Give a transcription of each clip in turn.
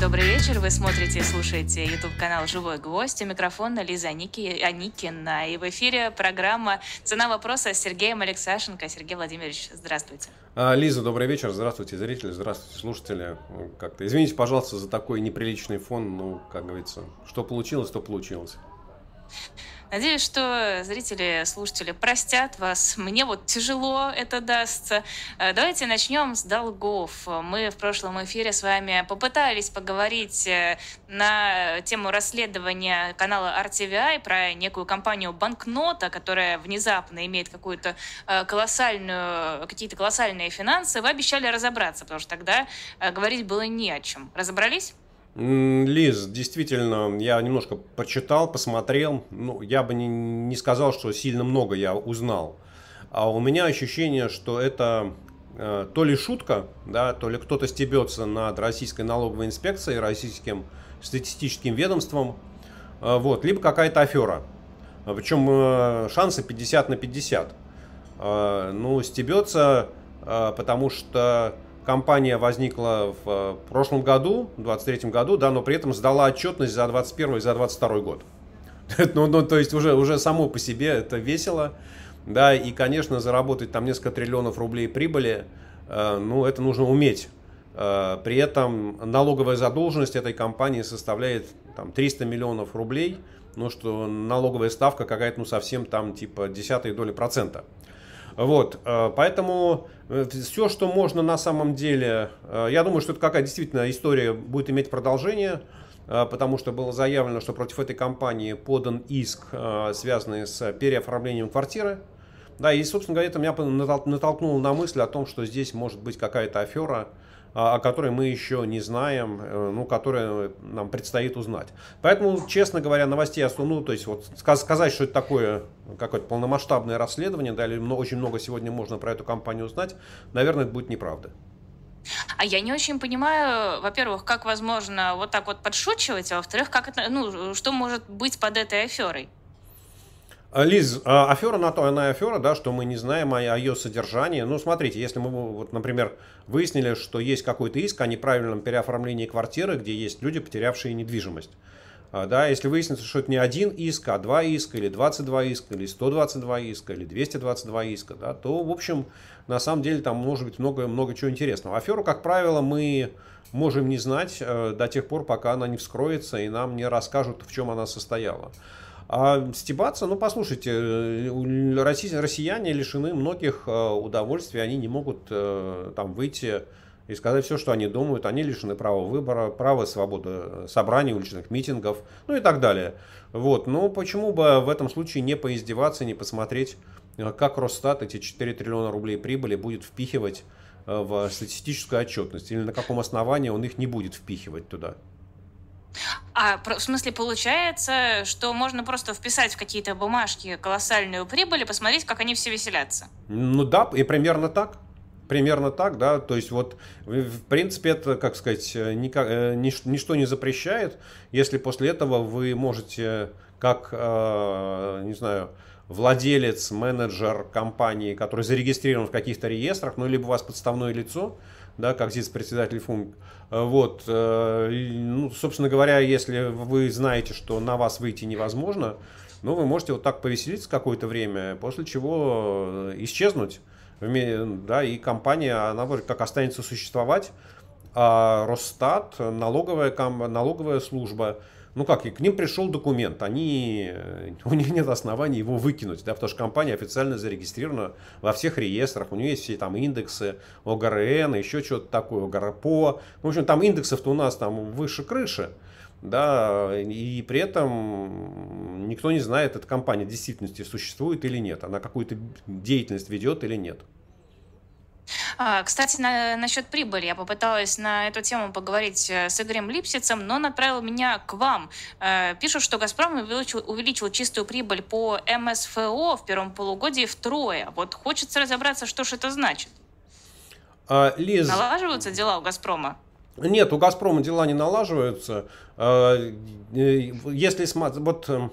добрый вечер. Вы смотрите и слушаете YouTube канал Живой Гвоздь. У микрофона Лиза Ники... Аникина. И в эфире программа Цена вопроса с Сергеем Алексашенко. Сергей Владимирович, здравствуйте. А, Лиза, добрый вечер. Здравствуйте, зрители. Здравствуйте, слушатели. Ну, как-то извините, пожалуйста, за такой неприличный фон. Ну, как говорится, что получилось, то получилось. Надеюсь, что зрители, слушатели простят вас. Мне вот тяжело это дастся. Э, давайте начнем с долгов. Мы в прошлом эфире с вами попытались поговорить э, на тему расследования канала RTVI про некую компанию банкнота, которая внезапно имеет какую-то э, колоссальную, какие-то колоссальные финансы. Вы обещали разобраться, потому что тогда говорить было не о чем. Разобрались? Лиз, действительно, я немножко почитал, посмотрел. Ну, я бы не, не сказал, что сильно много я узнал. А у меня ощущение, что это э, то ли шутка, да, то ли кто-то стебется над российской налоговой инспекцией, российским статистическим ведомством. Э, вот, либо какая-то афера. Причем э, шансы 50 на 50. Э, ну, стебется, э, потому что Компания возникла в э, прошлом году, в 2023 году, да, но при этом сдала отчетность за 2021 и за 2022 год. ну, ну, то есть уже, уже само по себе это весело. Да, и, конечно, заработать там несколько триллионов рублей прибыли, э, ну, это нужно уметь. Э, при этом налоговая задолженность этой компании составляет там 300 миллионов рублей, ну, что налоговая ставка какая-то, ну, совсем там типа десятая доли процента. Вот, э, поэтому э, все, что можно на самом деле, э, я думаю, что это какая действительно история будет иметь продолжение, потому что было заявлено, что против этой компании подан иск, связанный с переоформлением квартиры. Да, и, собственно говоря, это меня натолкнуло на мысль о том, что здесь может быть какая-то афера, а, о которой мы еще не знаем, э, ну, которые нам предстоит узнать. Поэтому, честно говоря, новостей о ну, то есть вот сказать, что это такое какое-то полномасштабное расследование, да, или очень много сегодня можно про эту компанию узнать, наверное, это будет неправда. А я не очень понимаю, во-первых, как возможно вот так вот подшучивать, а во-вторых, как это, ну, что может быть под этой аферой? А, Лиз, а афера на то, она афера, да, что мы не знаем о, о ее содержании. Ну, смотрите, если мы, вот, например, выяснили, что есть какой-то иск о неправильном переоформлении квартиры, где есть люди, потерявшие недвижимость. А, да, если выяснится, что это не один иск, а два иска, или 22 иска, или 122 иска, или 222 иска, да, то, в общем, на самом деле там может быть много-много чего интересного. Аферу, как правило, мы можем не знать э, до тех пор, пока она не вскроется и нам не расскажут, в чем она состояла. А стебаться, ну послушайте, э, россияне лишены многих э, удовольствий, они не могут э, там выйти и сказать все, что они думают. Они лишены права выбора, права свободы собраний, уличных митингов, ну и так далее. Вот. Но почему бы в этом случае не поиздеваться, не посмотреть, как Росстат эти 4 триллиона рублей прибыли будет впихивать в статистическую отчетность, или на каком основании он их не будет впихивать туда. А, в смысле, получается, что можно просто вписать в какие-то бумажки колоссальную прибыль и посмотреть, как они все веселятся. Ну да, и примерно так. Примерно так, да, то есть вот, в принципе, это, как сказать, э, никак, э, нич, ничто не запрещает, если после этого вы можете, как, э, не знаю, владелец, менеджер компании, который зарегистрирован в каких-то реестрах, ну, либо у вас подставное лицо, да, как здесь председатель ФУМ. Э, вот, э, ну, собственно говоря, если вы знаете, что на вас выйти невозможно, ну, вы можете вот так повеселиться какое-то время, после чего э, исчезнуть, да, и компания, она вроде как останется существовать, а Росстат, налоговая, налоговая служба – ну как, и к ним пришел документ, они, э, у них нет оснований его выкинуть, да, потому что компания официально зарегистрирована во всех реестрах, у нее есть все там индексы, ОГРН, еще что-то такое, ОГРПО, в общем, там индексов-то у нас там выше крыши, да, и при этом никто не знает, эта компания в действительности существует или нет, она какую-то деятельность ведет или нет. А, кстати, на, насчет прибыли. Я попыталась на эту тему поговорить э, с Игорем Липсицем, но он отправил меня к вам. Э, пишут, что «Газпром» увеличил, увеличил чистую прибыль по МСФО в первом полугодии втрое. Вот хочется разобраться, что же это значит. А, Лиз... Налаживаются дела у «Газпрома»? Нет, у «Газпрома» дела не налаживаются. А, э, если смотреть... Вот эм,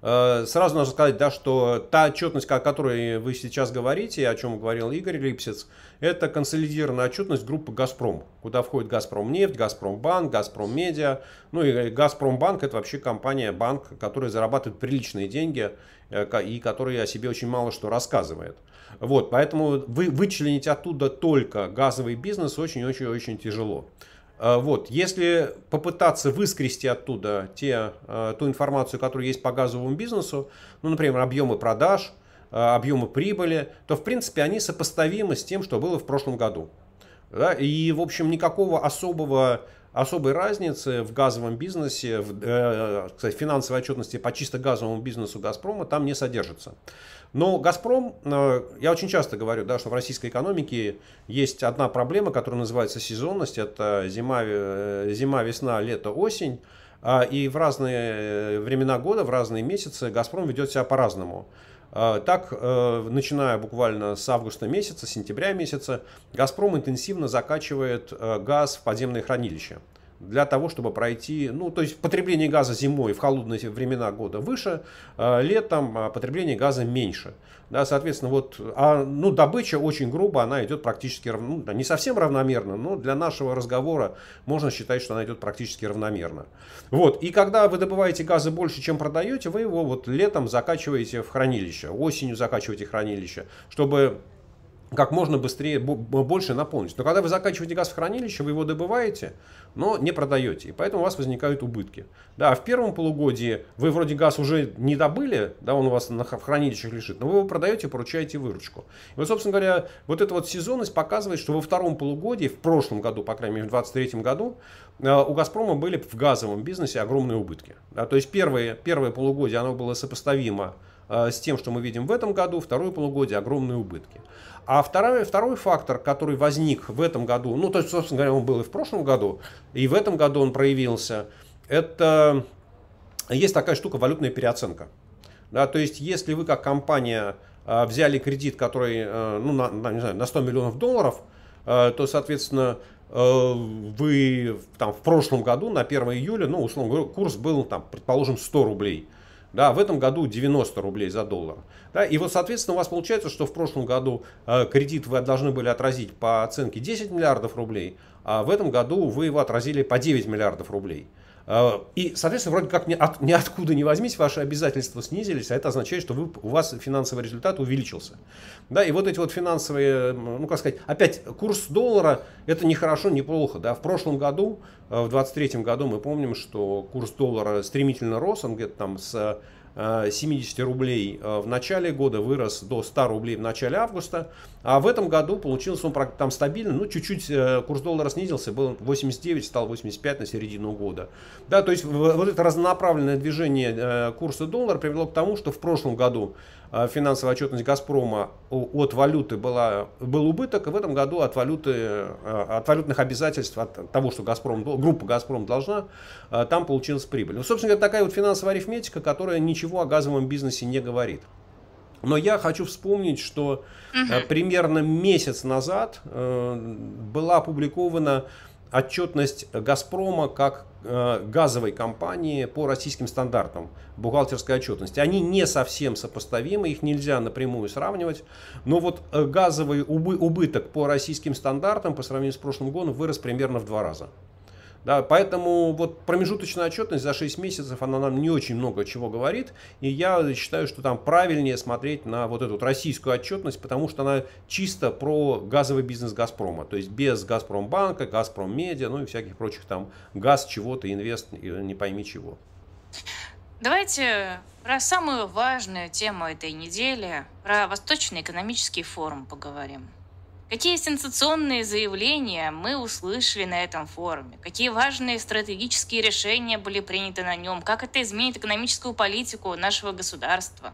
Э, сразу нужно сказать, да, что та отчетность, о которой вы сейчас говорите, о чем говорил Игорь Липсец, это консолидированная отчетность группы «Газпром», куда входит «Газпромнефть», «Газпромбанк», «Газпроммедиа». Ну и «Газпромбанк» — это вообще компания-банк, который зарабатывает приличные деньги э, и который о себе очень мало что рассказывает. Вот, поэтому вы, вычленить оттуда только газовый бизнес очень-очень-очень тяжело. А, вот, если попытаться выскрести оттуда те, а, ту информацию, которая есть по газовому бизнесу, ну, например, объемы продаж, а, объемы прибыли, то, в принципе, они сопоставимы с тем, что было в прошлом году. Да? И, в общем, никакого особого особой разницы в газовом бизнесе, в, э, э, кстати, финансовой отчетности по чисто газовому бизнесу «Газпрома» там не содержится. Но «Газпром», э, я очень часто говорю, да, что в российской экономике есть одна проблема, которая называется сезонность. Это зима, э, зима весна, лето, осень. А, и в разные э, времена года, в разные месяцы «Газпром» ведет себя по-разному. А, так, э, начиная буквально с августа месяца, сентября месяца, «Газпром» интенсивно закачивает э, газ в подземные хранилища для того, чтобы пройти, ну, то есть потребление газа зимой в холодные времена года выше, э, летом а, потребление газа меньше. Да, соответственно, вот, а, ну, добыча очень грубо, она идет практически, равно, ну, не совсем равномерно, но для нашего разговора можно считать, что она идет практически равномерно. Вот, и когда вы добываете газа больше, чем продаете, вы его вот летом закачиваете в хранилище, осенью закачиваете в хранилище, чтобы как можно быстрее, больше наполнить. Но когда вы заканчиваете газ в хранилище, вы его добываете, но не продаете. И поэтому у вас возникают убытки. Да, в первом полугодии вы вроде газ уже не добыли, да, он у вас на, в хранилищах лежит, но вы его продаете, и поручаете выручку. И вот, собственно говоря, вот эта вот сезонность показывает, что во втором полугодии, в прошлом году, по крайней мере, в 2023 году, э, у «Газпрома» были в газовом бизнесе огромные убытки. Да, то есть первое, первое полугодие оно было сопоставимо Э, с тем, что мы видим в этом году, второе полугодие огромные убытки. А второй, второй фактор, который возник в этом году, ну, то есть, собственно говоря, он был и в прошлом году, и в этом году он проявился, это есть такая штука валютная переоценка. Да, то есть, если вы как компания э, взяли кредит, который э, ну, на, на, не знаю, на 100 миллионов долларов, то, соответственно, вы там в прошлом году на 1 июля, ну, условно говоря, курс был там, предположим, 100 рублей. Да, в этом году 90 рублей за доллар. Да, и вот, соответственно, у вас получается, что в прошлом году э, кредит вы должны были отразить по оценке 10 миллиардов рублей, а в этом году вы его отразили по 9 миллиардов рублей. А, и, соответственно, вроде как ни от, ниоткуда не возьмись, ваши обязательства снизились, а это означает, что вы, у вас финансовый результат увеличился. Да, и вот эти вот финансовые, ну как сказать, опять курс доллара, это не хорошо, не плохо. Да. В прошлом году, э, в 2023 году мы помним, что курс доллара стремительно рос, он где-то там с 70 э, рублей э, в начале года, вырос до 100 рублей в начале августа. А в этом году получилось он там стабильно, ну чуть-чуть э, курс доллара снизился, был 89, стал 85 на середину года. Да, то есть вот это разнонаправленное движение курса доллара привело к тому, что в прошлом году а, финансовая отчетность «Газпрома» от валюты была, был убыток, и в этом году от, валюты, а, от валютных обязательств, от того, что «Газпром», группа «Газпром» должна, а, там получилась прибыль. Ну, собственно говоря, такая вот финансовая арифметика, которая ничего о газовом бизнесе не говорит. Но я хочу вспомнить, что угу. примерно месяц назад э, была опубликована отчетность «Газпрома» как Э, газовой компании по российским стандартам бухгалтерской отчетности. Они не совсем сопоставимы, их нельзя напрямую сравнивать. Но вот э, газовый убыток по российским стандартам по сравнению с прошлым годом вырос примерно в два раза. Да, поэтому вот промежуточная отчетность за 6 месяцев, она нам не очень много чего говорит. И я считаю, что там правильнее смотреть на вот эту российскую отчетность, потому что она чисто про газовый бизнес Газпрома. То есть без Газпромбанка, Газпроммедиа, ну и всяких прочих там газ чего-то, инвест, не пойми чего. Давайте про самую важную тему этой недели, про Восточный экономический форум поговорим. Какие сенсационные заявления мы услышали на этом форуме? Какие важные стратегические решения были приняты на нем? Как это изменит экономическую политику нашего государства?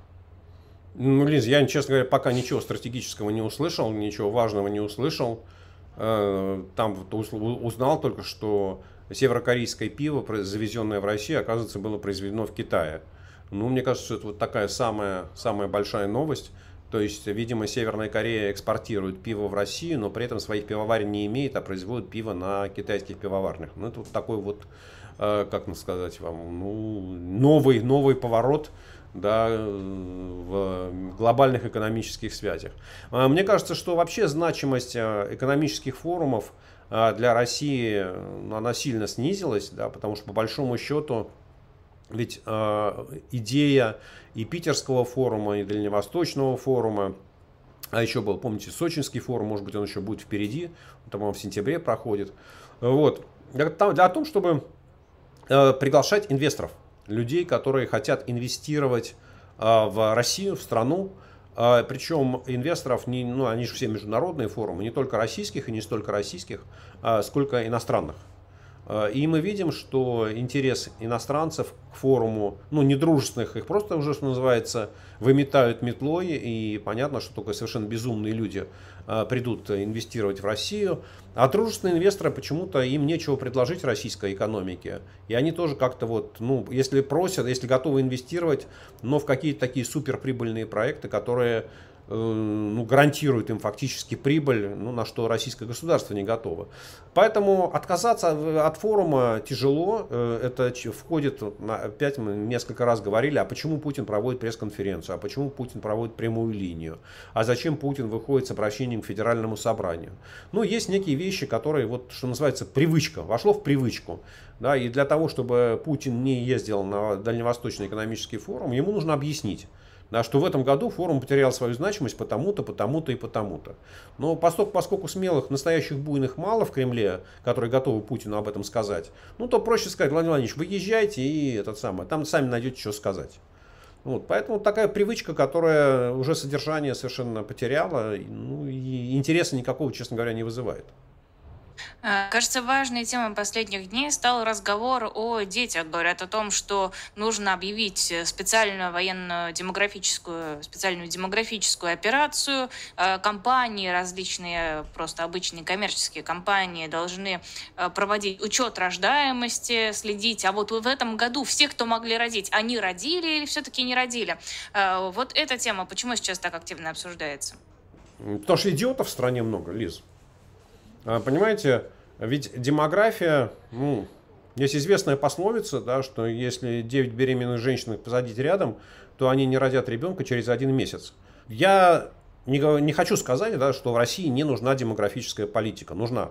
Ну, Лиз, я, честно говоря, пока ничего стратегического не услышал, ничего важного не услышал. Э, там узнал только, что северокорейское пиво, завезенное в Россию, оказывается, было произведено в Китае. Ну, мне кажется, что это вот такая самая, самая большая новость. То есть, видимо, Северная Корея экспортирует пиво в Россию, но при этом своих пивоварен не имеет, а производит пиво на китайских пивоварнях. Ну, это вот такой вот, э, как ну, сказать вам, ну, новый, новый поворот да, в глобальных экономических связях. А, мне кажется, что вообще значимость э, экономических форумов э, для России она сильно снизилась, да, потому что по большому счету ведь э, идея и Питерского форума, и Дальневосточного форума, а еще был, помните, Сочинский форум, может быть, он еще будет впереди, там он в сентябре проходит. Вот. Там, для о том, чтобы э, приглашать инвесторов, людей, которые хотят инвестировать э, в Россию, в страну. Э, причем инвесторов, не, ну, они же все международные форумы, не только российских и не столько российских, э, сколько иностранных. Э, и мы видим, что интерес иностранцев к форуму, ну, не дружественных, их просто уже, что называется, выметают метлой, и понятно, что только совершенно безумные люди э, придут инвестировать в Россию. А дружественные инвесторы почему-то им нечего предложить российской экономике. И они тоже как-то вот, ну, если просят, если готовы инвестировать, но в какие-то такие суперприбыльные проекты, которые Э, ну, гарантирует им фактически прибыль, ну, на что российское государство не готово. Поэтому отказаться от форума тяжело. Э, это входит, опять мы несколько раз говорили, а почему Путин проводит пресс-конференцию, а почему Путин проводит прямую линию, а зачем Путин выходит с обращением к федеральному собранию. Ну, есть некие вещи, которые, вот, что называется, привычка, вошло в привычку. Да, и для того, чтобы Путин не ездил на Дальневосточный экономический форум, ему нужно объяснить, да, что в этом году форум потерял свою значимость потому-то, потому-то и потому-то. Но поскольку, поскольку смелых, настоящих буйных мало в Кремле, которые готовы Путину об этом сказать, ну то проще сказать, Владимир Владимирович, выезжайте и этот самый, там сами найдете, что сказать. Вот, поэтому такая привычка, которая уже содержание совершенно потеряла, ну, и интереса никакого, честно говоря, не вызывает. Э, кажется, важной темой последних дней стал разговор о детях. Говорят о том, что нужно объявить э, специальную военную демографическую, специальную демографическую операцию. Э, компании, различные просто обычные коммерческие компании должны проводить учет рождаемости, следить. А вот в этом году все, кто могли родить, они родили или все-таки не родили? Вот эта тема почему сейчас так активно обсуждается? Потому что идиотов в стране много, Лиз. А, понимаете, ведь демография, ну, есть известная пословица, да, что если 9 беременных женщин посадить рядом, то они не родят ребенка через один месяц. Я не, не хочу сказать, да, что в России не нужна демографическая политика. Нужна.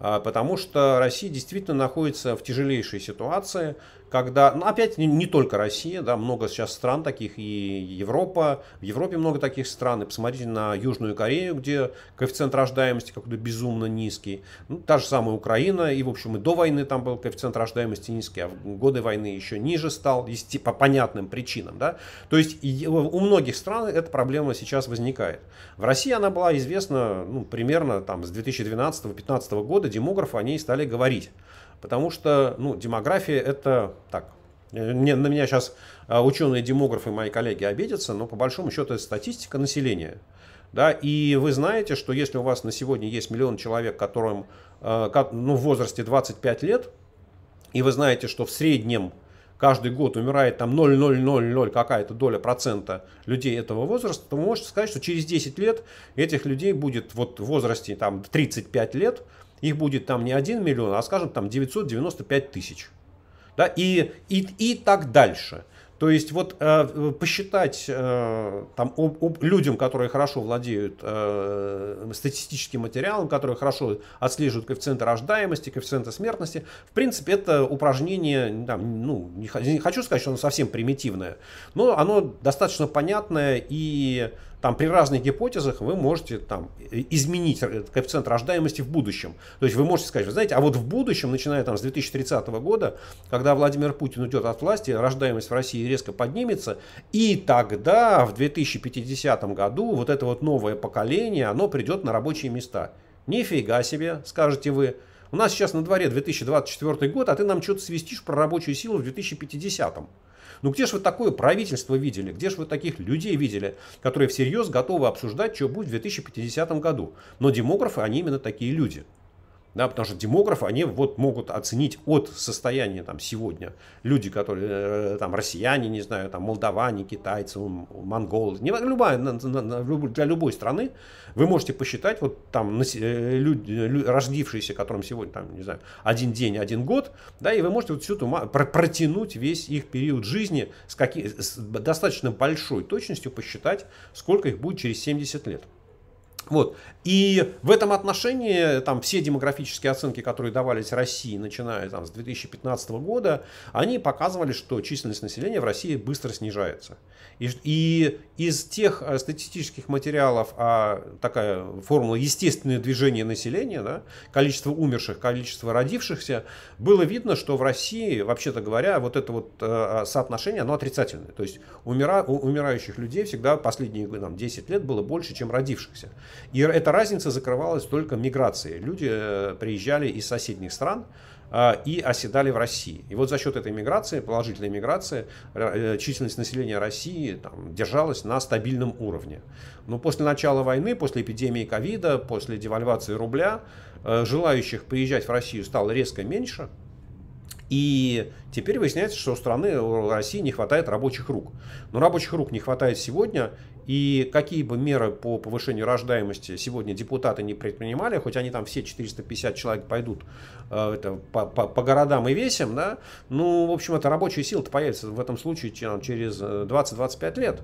А, потому что Россия действительно находится в тяжелейшей ситуации, когда, ну, опять не, не только Россия, да, много сейчас стран таких, и Европа, в Европе много таких стран, и посмотрите на Южную Корею, где коэффициент рождаемости какой-то безумно низкий, ну, та же самая Украина, и, в общем, и до войны там был коэффициент рождаемости низкий, а в годы войны еще ниже стал, и, по понятным причинам, да, то есть и, у многих стран эта проблема сейчас возникает. В России она была известна, ну, примерно там с 2012-2015 года демографы о ней стали говорить. Потому что ну, демография это так. Не, на меня сейчас а, ученые-демографы, мои коллеги обидятся, но по большому счету это статистика населения. Да, и вы знаете, что если у вас на сегодня есть миллион человек, которым а, ну, в возрасте 25 лет, и вы знаете, что в среднем каждый год умирает там 0,000 какая-то доля процента людей этого возраста, то вы можете сказать, что через 10 лет этих людей будет вот в возрасте там 35 лет, их будет там не 1 миллион, а скажем там 995 тысяч. Да, и, и, и так дальше. То есть вот э, посчитать э, там, об, об, людям, которые хорошо владеют э, статистическим материалом, которые хорошо отслеживают коэффициенты рождаемости, коэффициенты смертности, в принципе, это упражнение, там, ну, не, не хочу сказать, что оно совсем примитивное, но оно достаточно понятное и там при разных гипотезах вы можете там, изменить коэффициент рождаемости в будущем. То есть вы можете сказать, вы знаете, а вот в будущем, начиная там, с 2030 года, когда Владимир Путин уйдет от власти, рождаемость в России резко поднимется, и тогда в 2050 году вот это вот новое поколение, оно придет на рабочие места. Нифига себе, скажете вы. У нас сейчас на дворе 2024 год, а ты нам что-то свистишь про рабочую силу в 2050. -м. Ну где же вы такое правительство видели? Где же вы таких людей видели, которые всерьез готовы обсуждать, что будет в 2050 году? Но демографы, они именно такие люди. Да, потому что демографы, они вот могут оценить от состояния там сегодня люди, которые э, там россияне, не знаю, там молдаване, китайцы, монголы, не, любая, для любой страны вы можете посчитать вот там э, люди, э, рождившиеся, которым сегодня там, не знаю, один день, один год, да, и вы можете вот всю эту протянуть весь их период жизни с, каки, с достаточно большой точностью посчитать, сколько их будет через 70 лет. Вот. И в этом отношении там, все демографические оценки, которые давались России, начиная там, с 2015 года, они показывали, что численность населения в России быстро снижается. И, и из тех э, статистических материалов, а, такая формула естественное движение населения, да, количество умерших, количество родившихся, было видно, что в России, вообще-то говоря, вот это вот э, э соотношение, оно отрицательное. То есть умира, у, умирающих людей всегда последние там, 10 лет было больше, чем родившихся. И эта разница закрывалась только миграцией. Люди э, приезжали из соседних стран, э, и оседали в России. И вот за счет этой миграции, положительной миграции, э, численность населения России там, держалась на стабильном уровне. Но после начала войны, после эпидемии ковида, после девальвации рубля, желающих приезжать в Россию стало резко меньше. И теперь выясняется, что у страны, у России не хватает рабочих рук. Но рабочих рук не хватает сегодня и какие бы меры по повышению рождаемости сегодня депутаты не предпринимали, хоть они там все 450 человек пойдут э, это, по, по, по городам и весим, да, ну, в общем, это рабочая сила-то появится в этом случае чем, через 20-25 э, лет.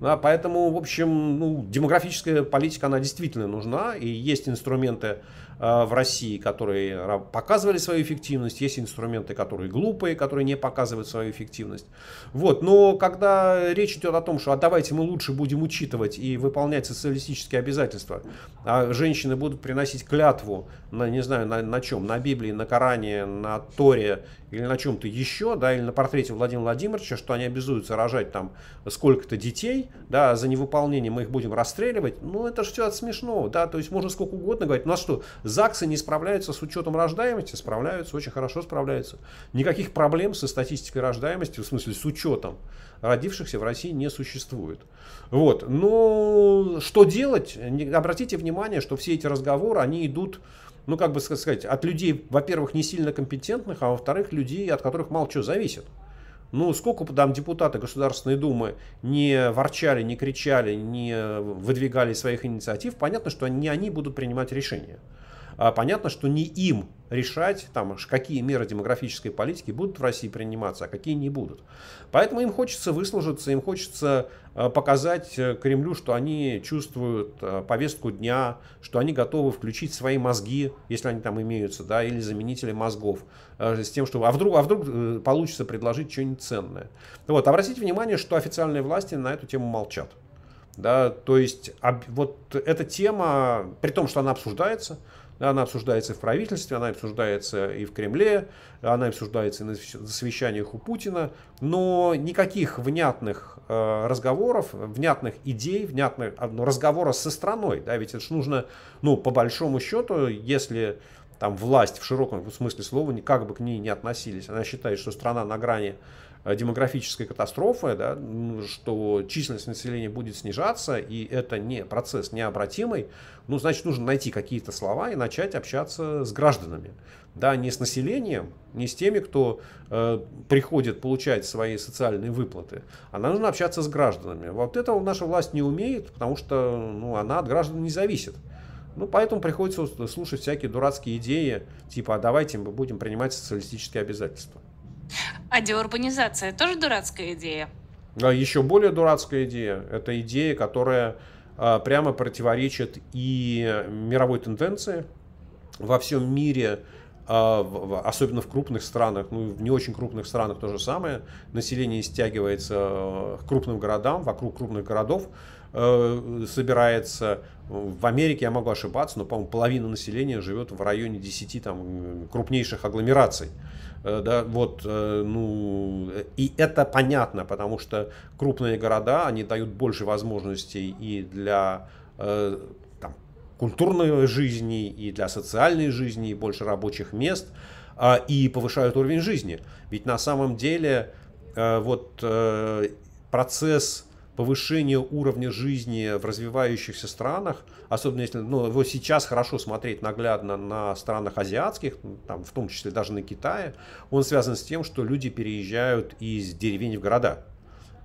Да, поэтому, в общем, ну, демографическая политика, она действительно нужна, и есть инструменты Э, в России, которые э, показывали свою эффективность, есть инструменты, которые глупые, которые не показывают свою эффективность. Вот. Но когда речь идет о том, что а давайте мы лучше будем учитывать и выполнять социалистические обязательства, а женщины будут приносить клятву на, не знаю, на, на чем, на Библии, на Коране, на Торе или на чем-то еще, да, или на портрете Владимира Владимировича, что они обязуются рожать там сколько-то детей, да, а за невыполнение мы их будем расстреливать, ну это же все от смешного, да, то есть можно сколько угодно говорить, у нас что, ЗАГСы не справляются с учетом рождаемости, справляются, очень хорошо справляются. Никаких проблем со статистикой рождаемости, в смысле с учетом родившихся в России не существует. Вот. Но ну, что делать? Обратите внимание, что все эти разговоры, они идут ну, как бы сказать, от людей, во-первых, не сильно компетентных, а во-вторых, людей, от которых мало чего зависит. Ну, сколько там депутаты Государственной Думы не ворчали, не кричали, не выдвигали своих инициатив, понятно, что не они будут принимать решения. А понятно, что не им решать, там, какие меры демографической политики будут в России приниматься, а какие не будут. Поэтому им хочется выслужиться, им хочется а, показать э, Кремлю, что они чувствуют а, повестку дня, что они готовы включить свои мозги, если они там имеются, да, или заменители мозгов, с тем, что а вдруг, а вдруг э, получится предложить что-нибудь ценное. Вот, обратите внимание, что официальные власти на эту тему молчат. Да, то есть вот эта тема, при том, что она обсуждается, она обсуждается в правительстве, она обсуждается и в Кремле, она обсуждается и на совещаниях у Путина, но никаких внятных э, разговоров, внятных идей, внятных ну, разговора со страной, да, ведь это же нужно, ну, по большому счету, если там власть в широком смысле слова, никак бы к ней не относились. Она считает, что страна на грани э, демографической катастрофы, да, что численность населения будет снижаться, и это не процесс необратимый, ну, значит, нужно найти какие-то слова и начать общаться с гражданами. Да, не с населением, не с теми, кто э, приходит получать свои социальные выплаты, а нужно общаться с гражданами. Вот этого наша власть не умеет, потому что ну, она от граждан не зависит. Ну, поэтому приходится слушать всякие дурацкие идеи, типа, а давайте мы будем принимать социалистические обязательства. А деурбанизация тоже дурацкая идея? А еще более дурацкая идея. Это идея, которая а, прямо противоречит и мировой тенденции. Во всем мире а, особенно в крупных странах, ну и в не очень крупных странах то же самое, население стягивается а, к крупным городам, вокруг крупных городов э, собирается. В Америке, я могу ошибаться, но, по-моему, половина населения живет в районе 10 там, крупнейших агломераций. Э, да, вот, э, ну, и это понятно, потому что крупные города, они дают больше возможностей и для э, там, культурной жизни, и для социальной жизни, и больше рабочих мест, э, и повышают уровень жизни. Ведь на самом деле вот процесс повышение уровня жизни в развивающихся странах, особенно если ну, его сейчас хорошо смотреть наглядно на странах азиатских, там, в том числе даже на Китае, он связан с тем, что люди переезжают из деревень в города.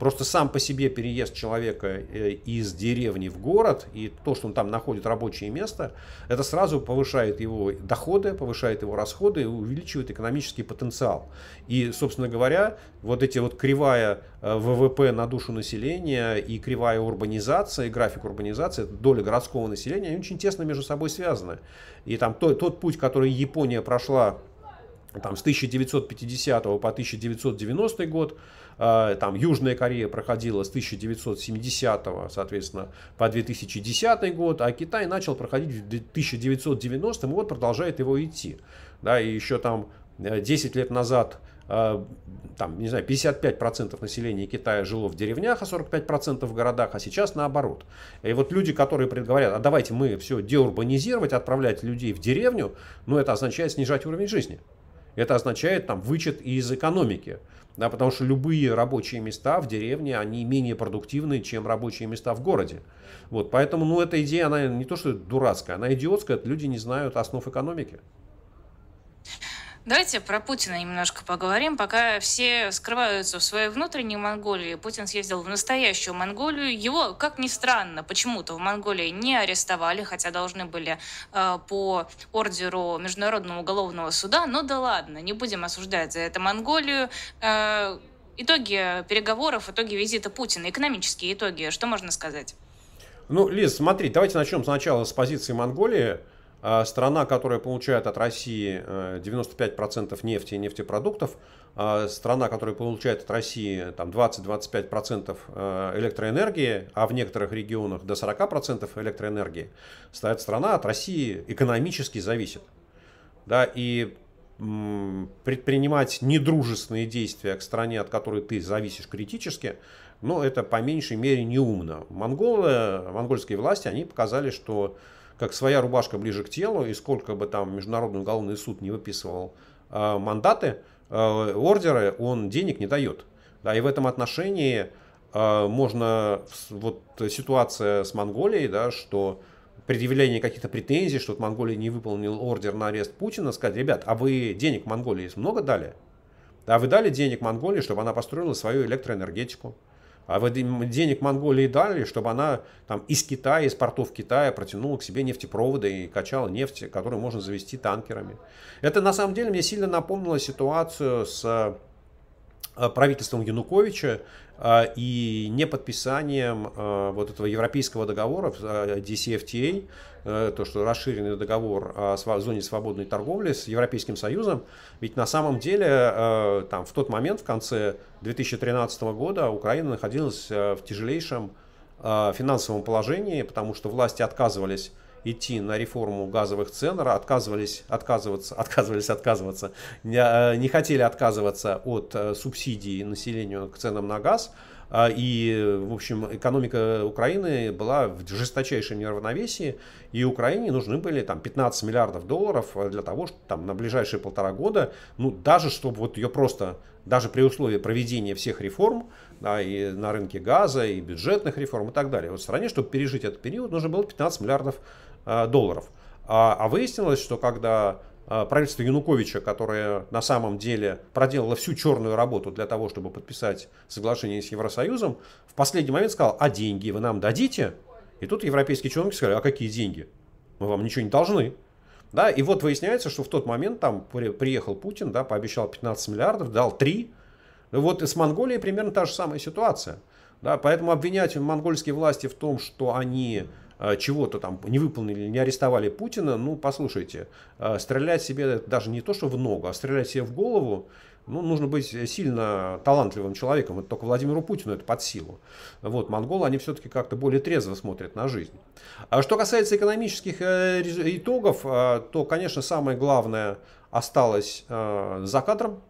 Просто сам по себе переезд человека э, из деревни в город и то, что он там находит рабочее место, это сразу повышает его доходы, повышает его расходы и увеличивает экономический потенциал. И, собственно говоря, вот эти вот кривая э, ВВП на душу населения и кривая урбанизация, и график урбанизации, доля городского населения, они очень тесно между собой связаны. И там тот, тот путь, который Япония прошла там, с 1950 по 1990 год, Э, там Южная Корея проходила с 1970, соответственно, по 2010 год, а Китай начал проходить в 1990 и вот продолжает его идти. Да, и еще там 10 э, лет назад э, там, не знаю, 55% населения Китая жило в деревнях, а 45% в городах, а сейчас наоборот. И вот люди, которые говорят, а давайте мы все деурбанизировать, отправлять людей в деревню, ну это означает снижать уровень жизни. Это означает там вычет из экономики. Да, потому что любые рабочие места в деревне, они менее продуктивны, чем рабочие места в городе. Вот, поэтому, ну, эта идея, она не то что дурацкая, она идиотская, люди не знают основ экономики. Давайте про Путина немножко поговорим. Пока все скрываются в своей внутренней Монголии, Путин съездил в настоящую Монголию. Его, как ни странно, почему-то в Монголии не арестовали, хотя должны были э, по ордеру Международного уголовного суда. Но ну да ладно, не будем осуждать за это Монголию. Э, итоги переговоров, итоги визита Путина, экономические итоги, что можно сказать? Ну, Лиз, смотри, давайте начнем сначала с позиции Монголии. А страна, которая получает от России 95% э, нефти и нефтепродуктов, а страна, которая получает от России там, 20-25% э, электроэнергии, а в некоторых регионах до 40% электроэнергии, стоит страна от России экономически зависит. Да, и предпринимать недружественные действия к стране, от которой ты зависишь критически, ну, это по меньшей мере неумно. Монголы, монгольские власти, они показали, что как своя рубашка ближе к телу, и сколько бы там Международный уголовный суд не выписывал э, мандаты, э, ордеры, он денег не дает. Да, и в этом отношении э, можно, вот ситуация с Монголией, да, что предъявление каких-то претензий, что вот Монголия не выполнил ордер на арест Путина, сказать, ребят, а вы денег Монголии много дали? А вы дали денег Монголии, чтобы она построила свою электроэнергетику? А вы денег Монголии дали, чтобы она там из Китая, из портов Китая протянула к себе нефтепроводы и качала нефть, которую можно завести танкерами. Это на самом деле мне сильно напомнило ситуацию с Э, правительством Януковича э, и не подписанием э, вот этого европейского договора DCFTA, то, что расширенный договор о зоне свободной торговли с Европейским Союзом, ведь на самом деле там, в тот момент, в конце 2013 года, Украина находилась в тяжелейшем финансовом положении, потому что власти отказывались идти на реформу газовых цен, отказывались отказываться, отказывались отказываться, не, э, не хотели отказываться от э, субсидий населению к ценам на газ. А, и, в общем, экономика Украины была в жесточайшем неравновесии, и Украине нужны были там 15 миллиардов долларов для того, чтобы там на ближайшие полтора года, ну, даже чтобы вот ее просто, даже при условии проведения всех реформ, да, и на рынке газа, и бюджетных реформ и так далее, вот в стране, чтобы пережить этот период, нужно было 15 миллиардов долларов Э, долларов. А, а выяснилось, что когда э, правительство Януковича, которое на самом деле проделало всю черную работу для того, чтобы подписать соглашение с Евросоюзом, в последний момент сказал, а деньги вы нам дадите? И тут европейские чиновники сказали, а какие деньги? Мы вам ничего не должны. Да, и вот выясняется, что в тот момент там приехал Путин, да, пообещал 15 миллиардов, дал 3. Вот и с Монголией примерно та же самая ситуация. Да, поэтому обвинять монгольские власти в том, что они Э, чего-то там не выполнили, не арестовали Путина, ну, послушайте, э, стрелять себе даже не то, что в ногу, а стрелять себе в голову, ну, нужно быть сильно талантливым человеком. Это только Владимиру Путину это под силу. Вот, монголы, они все-таки как-то более трезво смотрят на жизнь. А что касается экономических э, итогов, то, конечно, самое главное осталось за кадром.